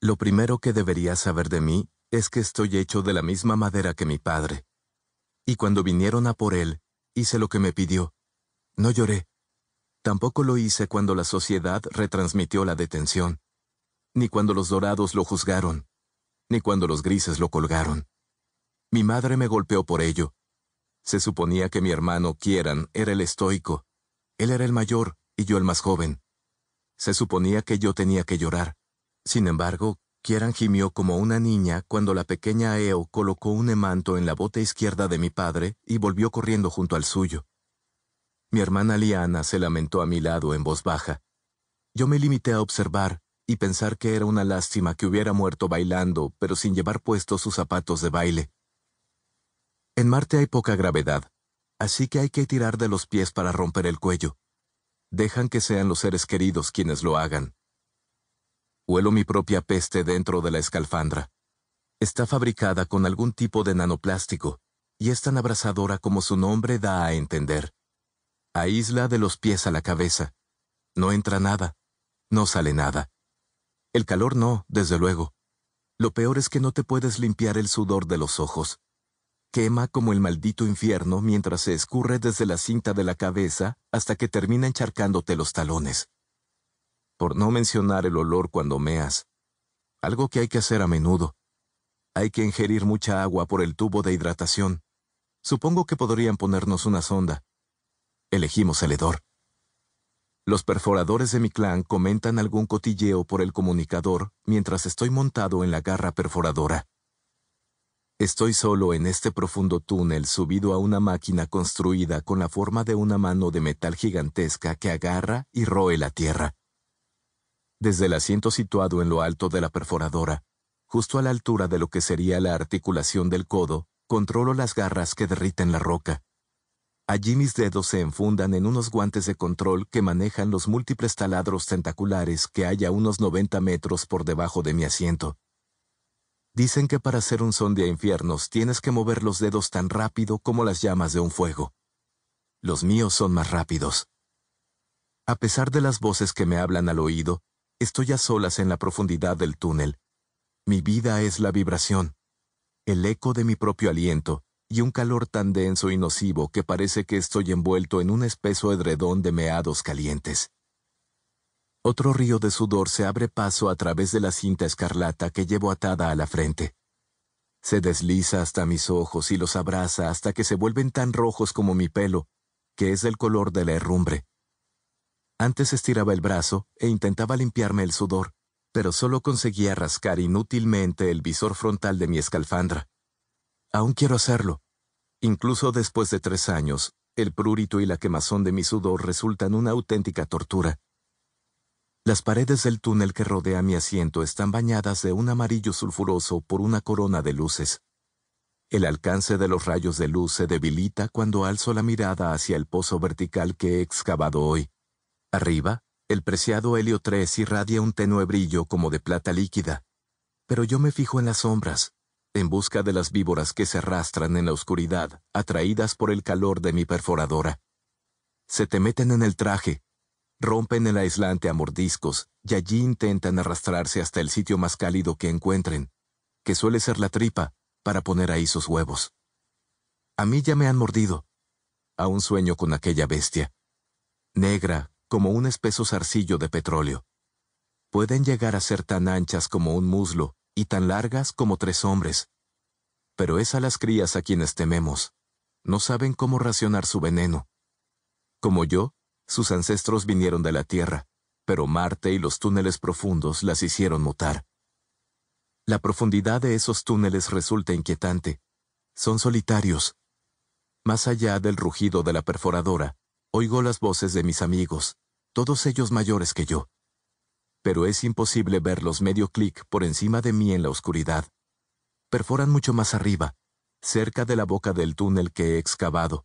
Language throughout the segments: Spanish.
Lo primero que deberías saber de mí es que estoy hecho de la misma madera que mi padre. Y cuando vinieron a por él, hice lo que me pidió. No lloré. Tampoco lo hice cuando la sociedad retransmitió la detención, ni cuando los dorados lo juzgaron, ni cuando los grises lo colgaron. Mi madre me golpeó por ello. Se suponía que mi hermano Kieran era el estoico. Él era el mayor y yo el más joven. Se suponía que yo tenía que llorar. Sin embargo, Kieran gimió como una niña cuando la pequeña Eo colocó un emanto en la bota izquierda de mi padre y volvió corriendo junto al suyo. Mi hermana Liana se lamentó a mi lado en voz baja. Yo me limité a observar y pensar que era una lástima que hubiera muerto bailando, pero sin llevar puestos sus zapatos de baile. En Marte hay poca gravedad, así que hay que tirar de los pies para romper el cuello. Dejan que sean los seres queridos quienes lo hagan. Huelo mi propia peste dentro de la escalfandra. Está fabricada con algún tipo de nanoplástico, y es tan abrasadora como su nombre da a entender. Aísla de los pies a la cabeza. No entra nada, no sale nada. El calor no, desde luego. Lo peor es que no te puedes limpiar el sudor de los ojos. Quema como el maldito infierno mientras se escurre desde la cinta de la cabeza hasta que termina encharcándote los talones por no mencionar el olor cuando meas. Algo que hay que hacer a menudo. Hay que ingerir mucha agua por el tubo de hidratación. Supongo que podrían ponernos una sonda. Elegimos el hedor. Los perforadores de mi clan comentan algún cotilleo por el comunicador mientras estoy montado en la garra perforadora. Estoy solo en este profundo túnel subido a una máquina construida con la forma de una mano de metal gigantesca que agarra y roe la tierra desde el asiento situado en lo alto de la perforadora, justo a la altura de lo que sería la articulación del codo, controlo las garras que derriten la roca. Allí mis dedos se enfundan en unos guantes de control que manejan los múltiples taladros tentaculares que hay a unos 90 metros por debajo de mi asiento. Dicen que para hacer un son de infiernos tienes que mover los dedos tan rápido como las llamas de un fuego. Los míos son más rápidos. A pesar de las voces que me hablan al oído, Estoy a solas en la profundidad del túnel. Mi vida es la vibración, el eco de mi propio aliento y un calor tan denso y nocivo que parece que estoy envuelto en un espeso edredón de meados calientes. Otro río de sudor se abre paso a través de la cinta escarlata que llevo atada a la frente. Se desliza hasta mis ojos y los abraza hasta que se vuelven tan rojos como mi pelo, que es el color de la herrumbre. Antes estiraba el brazo e intentaba limpiarme el sudor, pero solo conseguía rascar inútilmente el visor frontal de mi escalfandra. Aún quiero hacerlo. Incluso después de tres años, el prurito y la quemazón de mi sudor resultan una auténtica tortura. Las paredes del túnel que rodea mi asiento están bañadas de un amarillo sulfuroso por una corona de luces. El alcance de los rayos de luz se debilita cuando alzo la mirada hacia el pozo vertical que he excavado hoy. Arriba, el preciado helio 3 irradia un tenue brillo como de plata líquida. Pero yo me fijo en las sombras, en busca de las víboras que se arrastran en la oscuridad, atraídas por el calor de mi perforadora. Se te meten en el traje, rompen el aislante a mordiscos y allí intentan arrastrarse hasta el sitio más cálido que encuentren, que suele ser la tripa, para poner ahí sus huevos. A mí ya me han mordido. Aún sueño con aquella bestia. Negra, como un espeso zarcillo de petróleo. Pueden llegar a ser tan anchas como un muslo y tan largas como tres hombres. Pero es a las crías a quienes tememos. No saben cómo racionar su veneno. Como yo, sus ancestros vinieron de la Tierra, pero Marte y los túneles profundos las hicieron mutar. La profundidad de esos túneles resulta inquietante. Son solitarios. Más allá del rugido de la perforadora, Oigo las voces de mis amigos, todos ellos mayores que yo. Pero es imposible verlos medio clic por encima de mí en la oscuridad. Perforan mucho más arriba, cerca de la boca del túnel que he excavado.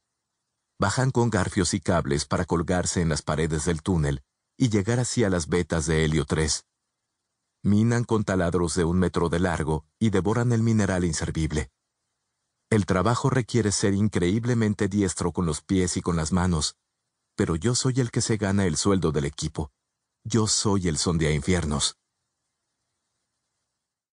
Bajan con garfios y cables para colgarse en las paredes del túnel y llegar así a las vetas de helio 3. Minan con taladros de un metro de largo y devoran el mineral inservible. El trabajo requiere ser increíblemente diestro con los pies y con las manos, pero yo soy el que se gana el sueldo del equipo. Yo soy el infiernos.